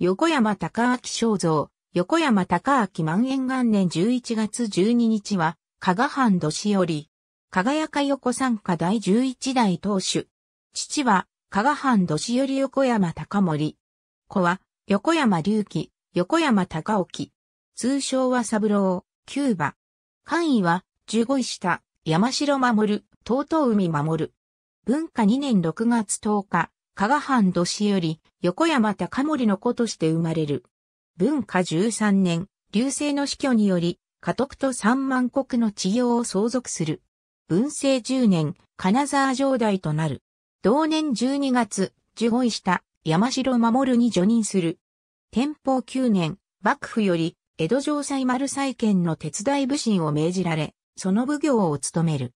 横山高明肖像、横山高明万延元年11月12日は、加賀藩年寄より、輝か横参加第11代当主。父は、加賀藩年寄より横山高盛。子は、横山隆起、横山高沖。通称は三郎、キューバ。官位は、十五位下、山城守、東東海守。文化2年6月10日、加賀藩土師より横山高森の子として生まれる。文化13年、流星の死去により、家督と三万国の治療を相続する。文政10年、金沢城代となる。同年12月、受護医した山城守に除任する。天保9年、幕府より江戸城西丸再建の手伝い武神を命じられ、その奉行を務める。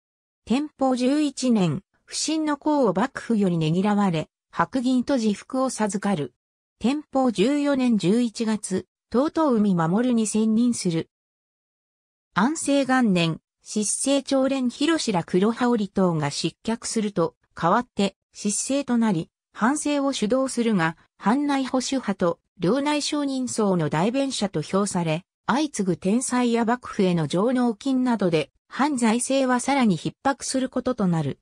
天保11年、不審の功を幕府よりねぎらわれ、白銀と自服を授かる。天保14年11月、とう海守に専任する。安政元年、失政朝連広ら黒羽織党が失脚すると、代わって失政となり、反省を主導するが、藩内保守派と領内承認層の代弁者と評され、相次ぐ天災や幕府への上納金などで、藩財政はさらに逼迫することとなる。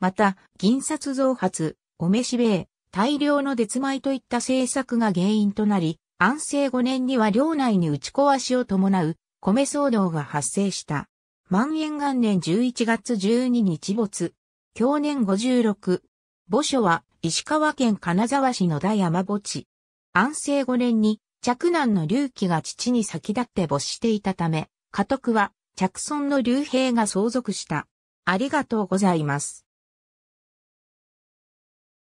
また、銀札増発、おめしえ大量の絶米といった政策が原因となり、安政5年には領内に打ち壊しを伴う米騒動が発生した。万延元年11月12日没。去年56。墓所は石川県金沢市の大山墓地。安政5年に着男の隆起が父に先立って没していたため、家督は着村の隆平が相続した。ありがとうございます。